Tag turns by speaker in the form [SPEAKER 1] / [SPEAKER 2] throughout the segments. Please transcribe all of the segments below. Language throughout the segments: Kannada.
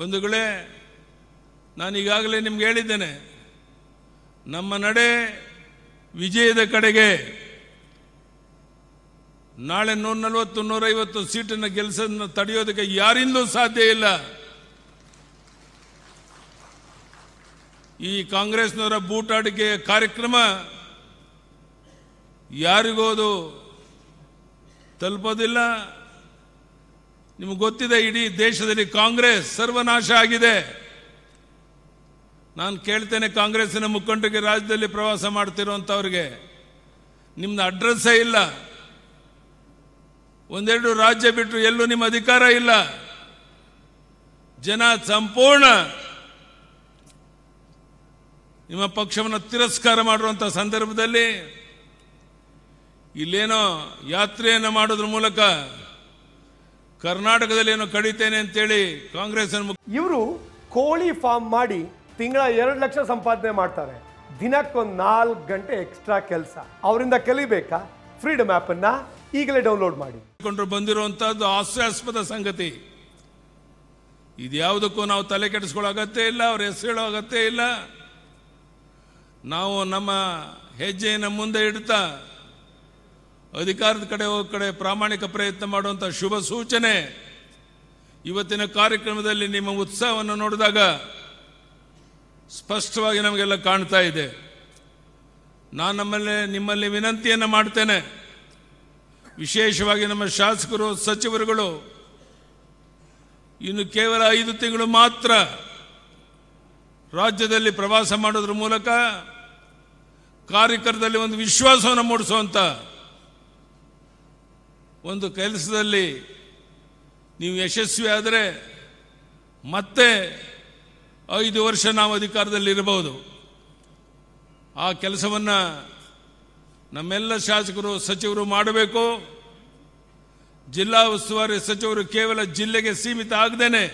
[SPEAKER 1] ಬಂಧುಗಳೇ ನಾನು ಈಗಾಗಲೇ ನಿಮ್ಗೆ ಹೇಳಿದ್ದೇನೆ ನಮ್ಮ ನಡೆ ವಿಜಯದ ಕಡೆಗೆ ನಾಳೆ ನೂರ ನಲವತ್ತು ನೂರೈವತ್ತು ಸೀಟಿನ ಗೆಲ್ಸೋದನ್ನ ತಡೆಯೋದಕ್ಕೆ ಯಾರಿಂದೂ ಸಾಧ್ಯ ಇಲ್ಲ ಈ ಕಾಂಗ್ರೆಸ್ನವರ ಬೂಟಾಡಿಕೆಯ ಕಾರ್ಯಕ್ರಮ ಯಾರಿಗೋದು ತಲುಪೋದಿಲ್ಲ ನಿಮಗೆ ಗೊತ್ತಿದೆ ಇಡೀ ದೇಶದಲ್ಲಿ ಕಾಂಗ್ರೆಸ್ ಸರ್ವನಾಶ ಆಗಿದೆ ನಾನು ಕೇಳ್ತೇನೆ ಕಾಂಗ್ರೆಸ್ಸಿನ ಮುಖಂಡರಿಗೆ ರಾಜ್ಯದಲ್ಲಿ ಪ್ರವಾಸ ಮಾಡ್ತಿರುವಂಥವ್ರಿಗೆ ನಿಮ್ದು ಅಡ್ರೆಸ್ಸೇ ಇಲ್ಲ ಒಂದೆರಡು ರಾಜ್ಯ ಬಿಟ್ಟರು ಎಲ್ಲೂ ನಿಮ್ಮ ಅಧಿಕಾರ ಇಲ್ಲ ಜನ ಸಂಪೂರ್ಣ ನಿಮ್ಮ ಪಕ್ಷವನ್ನು ತಿರಸ್ಕಾರ ಮಾಡುವಂಥ ಸಂದರ್ಭದಲ್ಲಿ ಇಲ್ಲೇನೋ ಯಾತ್ರೆಯನ್ನು ಮಾಡೋದ್ರ ಮೂಲಕ ಕರ್ನಾಟಕದಲ್ಲಿ ಏನು ಕಡಿತೇನೆ ಅಂತೇಳಿ ಕಾಂಗ್ರೆಸ್
[SPEAKER 2] ಇವರು ಕೋಳಿ ಫಾರ್ಮ್ ಮಾಡಿ ತಿಂಗಳ ಎರಡು ಲಕ್ಷ ಸಂಪಾದನೆ ಮಾಡ್ತಾರೆ ದಿನಕ್ಕೊಂದು ನಾಲ್ಕು ಗಂಟೆ ಎಕ್ಸ್ಟ್ರಾ ಕೆಲಸ ಅವರಿಂದ ಕಲಿಬೇಕಾ ಫ್ರೀಡಮ್ ಆ್ಯಪ್ ಅನ್ನ ಈಗಲೇ ಡೌನ್ಲೋಡ್ ಮಾಡಿ
[SPEAKER 1] ಕೊಂಡ್ರು ಬಂದಿರುವಂತಹದ್ದು ಹಾಸ್ಯಾಸ್ಪದ ಸಂಗತಿ ಇದ್ಯಾವುದಕ್ಕೂ ನಾವು ತಲೆ ಕೆಡಿಸ್ಕೊಳ್ಳೋ ಅಗತ್ಯ ಇಲ್ಲ ಅವ್ರ ಹೆಸರು ಹೇಳೋ ಅಗತ್ಯ ಇಲ್ಲ ನಾವು ನಮ್ಮ ಹೆಜ್ಜೆಯನ್ನು ಮುಂದೆ ಇಡ್ತಾ ಅಧಿಕಾರದ ಕಡೆ ಕಡೆ ಪ್ರಾಮಾಣಿಕ ಪ್ರಯತ್ನ ಮಾಡುವಂಥ ಶುಭ ಸೂಚನೆ ಇವತ್ತಿನ ಕಾರ್ಯಕ್ರಮದಲ್ಲಿ ನಿಮ್ಮ ಉತ್ಸಾಹವನ್ನು ನೋಡಿದಾಗ ಸ್ಪಷ್ಟವಾಗಿ ನಮಗೆಲ್ಲ ಕಾಣ್ತಾ ಇದೆ ನಾನು ನಮ್ಮಲ್ಲಿ ನಿಮ್ಮಲ್ಲಿ ವಿನಂತಿಯನ್ನು ಮಾಡ್ತೇನೆ ವಿಶೇಷವಾಗಿ ನಮ್ಮ ಶಾಸಕರು ಸಚಿವರುಗಳು ಇನ್ನು ಕೇವಲ ಐದು ತಿಂಗಳು ಮಾತ್ರ ರಾಜ್ಯದಲ್ಲಿ ಪ್ರವಾಸ ಮಾಡೋದ್ರ ಮೂಲಕ ಕಾರ್ಯಕರ್ತರಲ್ಲಿ ಒಂದು ವಿಶ್ವಾಸವನ್ನು ಮೂಡಿಸುವಂಥ ಒಂದು ಕೆಲಸದಲ್ಲಿ ನೀವು ಯಶಸ್ವಿ ಆದರೆ ಮತ್ತೆ ಐದು ವರ್ಷ ನಾವು ಅಧಿಕಾರದಲ್ಲಿ ಇರಬಹುದು ಆ ಕೆಲಸವನ್ನು ನಮ್ಮೆಲ್ಲ ಶಾಸಕರು ಸಚಿವರು ಮಾಡಬೇಕು ಜಿಲ್ಲಾ ಉಸ್ತುವಾರಿ ಸಚಿವರು ಕೇವಲ ಜಿಲ್ಲೆಗೆ ಸೀಮಿತ ಆಗದೇನೆ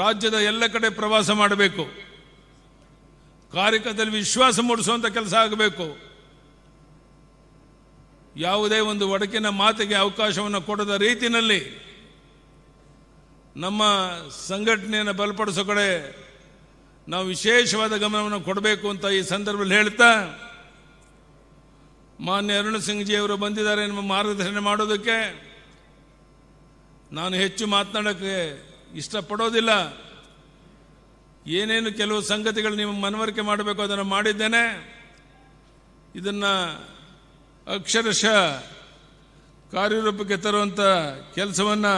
[SPEAKER 1] ರಾಜ್ಯದ ಎಲ್ಲ ಕಡೆ ಪ್ರವಾಸ ಮಾಡಬೇಕು ಕಾರ್ಯಕರ್ತದಲ್ಲಿ ವಿಶ್ವಾಸ ಮೂಡಿಸುವಂಥ ಕೆಲಸ ಆಗಬೇಕು ಯಾವುದೇ ಒಂದು ಒಡಕಿನ ಮಾತಿಗೆ ಅವಕಾಶವನ್ನು ಕೊಡದ ರೀತಿಯಲ್ಲಿ ನಮ್ಮ ಸಂಘಟನೆಯನ್ನು ಬಲಪಡಿಸೋ ಕಡೆ ನಾವು ವಿಶೇಷವಾದ ಗಮನವನ್ನು ಕೊಡಬೇಕು ಅಂತ ಈ ಸಂದರ್ಭದಲ್ಲಿ ಹೇಳ್ತಾ ಮಾನ್ಯ ಅರುಣ್ ಸಿಂಗ್ಜಿಯವರು ಬಂದಿದ್ದಾರೆ ನಿಮ್ಮ ಮಾರ್ಗದರ್ಶನ ಮಾಡೋದಕ್ಕೆ ನಾನು ಹೆಚ್ಚು ಮಾತನಾಡೋಕ್ಕೆ ಇಷ್ಟಪಡೋದಿಲ್ಲ ಏನೇನು ಕೆಲವು ಸಂಗತಿಗಳು ನಿಮ್ಮ ಮನವರಿಕೆ ಮಾಡಬೇಕು ಅದನ್ನು ಮಾಡಿದ್ದೇನೆ ಇದನ್ನು ಅಕ್ಷರಶಃ ಕಾರ್ಯರೂಪಕ್ಕೆ ತರುವಂಥ ಕೆಲಸವನ್ನು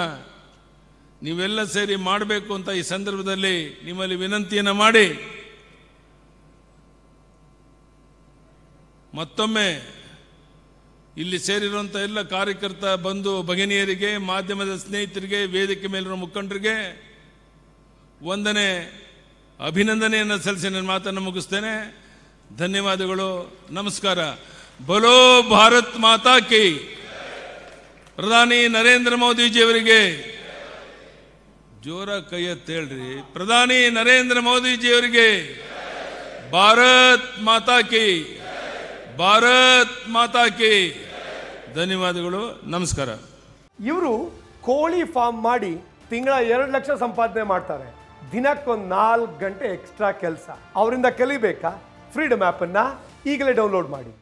[SPEAKER 1] ನೀವೆಲ್ಲ ಸೇರಿ ಮಾಡಬೇಕು ಅಂತ ಈ ಸಂದರ್ಭದಲ್ಲಿ ನಿಮ್ಮಲ್ಲಿ ವಿನಂತಿಯನ್ನು ಮಾಡಿ ಮತ್ತೊಮ್ಮೆ ಇಲ್ಲಿ ಸೇರಿರುವಂಥ ಎಲ್ಲ ಕಾರ್ಯಕರ್ತ ಬಂಧು ಭಗಿನಿಯರಿಗೆ ಮಾಧ್ಯಮದ ಸ್ನೇಹಿತರಿಗೆ ವೇದಿಕೆ ಮೇಲಿರುವ ಮುಖಂಡರಿಗೆ ಒಂದನೇ ಅಭಿನಂದನೆಯನ್ನು ಸಲ್ಲಿಸಿ ನನ್ನ ಮಾತನ್ನು ಮುಗಿಸ್ತೇನೆ ಧನ್ಯವಾದಗಳು ನಮಸ್ಕಾರ ಬಲೋ ಭಾರತ್ ಮಾತಾ ಕಿ ಪ್ರಧಾನಿ ನರೇಂದ್ರ ಜಿಯವರಿಗೆ ಜೋರ ಕೈಯತ್ತೇಳ್ರಿ ಪ್ರಧಾನಿ ನರೇಂದ್ರ ಮೋದಿಜಿಯವರಿಗೆ ಭಾರತ್ ಮಾತಾ ಕಿ ಭಾರತ್ ಮಾತಾ ಕಿ ಧನ್ಯವಾದಗಳು ನಮಸ್ಕಾರ
[SPEAKER 2] ಇವರು ಕೋಳಿ ಫಾರ್ಮ್ ಮಾಡಿ ತಿಂಗಳ ಎರಡು ಲಕ್ಷ ಸಂಪಾದನೆ ಮಾಡ್ತಾರೆ ದಿನಕ್ಕೊಂದು ನಾಲ್ಕು ಗಂಟೆ ಎಕ್ಸ್ಟ್ರಾ ಕೆಲಸ ಅವರಿಂದ ಕಲಿಬೇಕಾ ಫ್ರೀಡಮ್ ಆ್ಯಪನ್ನು ಈಗಲೇ ಡೌನ್ಲೋಡ್ ಮಾಡಿ